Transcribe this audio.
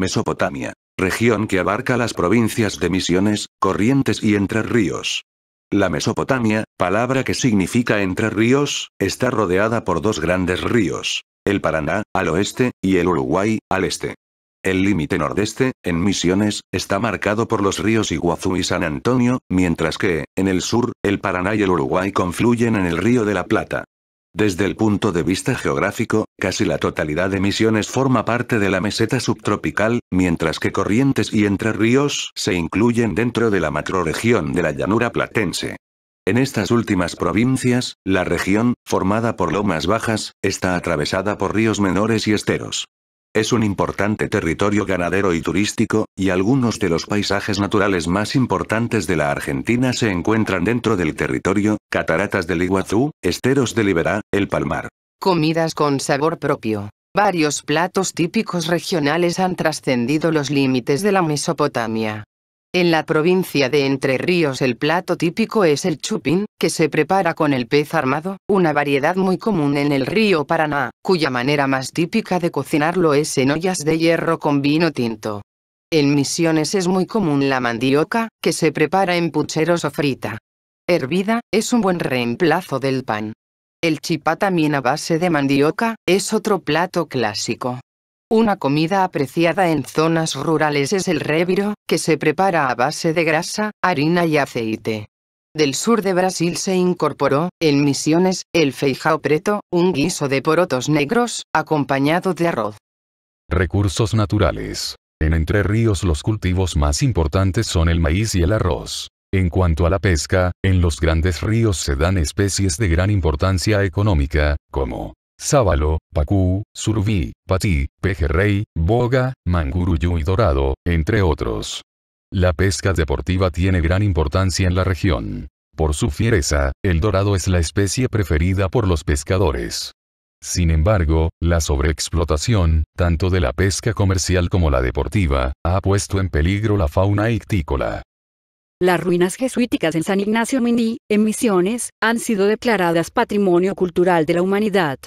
Mesopotamia. Región que abarca las provincias de Misiones, Corrientes y Entre Ríos. La Mesopotamia, palabra que significa Entre Ríos, está rodeada por dos grandes ríos, el Paraná, al oeste, y el Uruguay, al este. El límite nordeste, en Misiones, está marcado por los ríos Iguazú y San Antonio, mientras que, en el sur, el Paraná y el Uruguay confluyen en el Río de la Plata. Desde el punto de vista geográfico, casi la totalidad de Misiones forma parte de la meseta subtropical, mientras que Corrientes y Entre Ríos se incluyen dentro de la macroregión de la llanura platense. En estas últimas provincias, la región, formada por lomas bajas, está atravesada por ríos menores y esteros. Es un importante territorio ganadero y turístico, y algunos de los paisajes naturales más importantes de la Argentina se encuentran dentro del territorio, cataratas del Iguazú, esteros de Iberá, el Palmar. Comidas con sabor propio. Varios platos típicos regionales han trascendido los límites de la Mesopotamia. En la provincia de Entre Ríos el plato típico es el chupín, que se prepara con el pez armado, una variedad muy común en el río Paraná, cuya manera más típica de cocinarlo es en ollas de hierro con vino tinto. En Misiones es muy común la mandioca, que se prepara en pucheros o frita. Hervida, es un buen reemplazo del pan. El chipá también a base de mandioca, es otro plato clásico. Una comida apreciada en zonas rurales es el reviro, que se prepara a base de grasa, harina y aceite. Del sur de Brasil se incorporó, en Misiones, el feijao preto, un guiso de porotos negros, acompañado de arroz. Recursos naturales. En Entre Ríos los cultivos más importantes son el maíz y el arroz. En cuanto a la pesca, en los grandes ríos se dan especies de gran importancia económica, como Sábalo, Pacú, Surubí, Patí, Pejerrey, Boga, Manguruyú y Dorado, entre otros. La pesca deportiva tiene gran importancia en la región. Por su fiereza, el dorado es la especie preferida por los pescadores. Sin embargo, la sobreexplotación, tanto de la pesca comercial como la deportiva, ha puesto en peligro la fauna ictícola. Las ruinas jesuíticas en San Ignacio Miní, en Misiones, han sido declaradas Patrimonio Cultural de la Humanidad.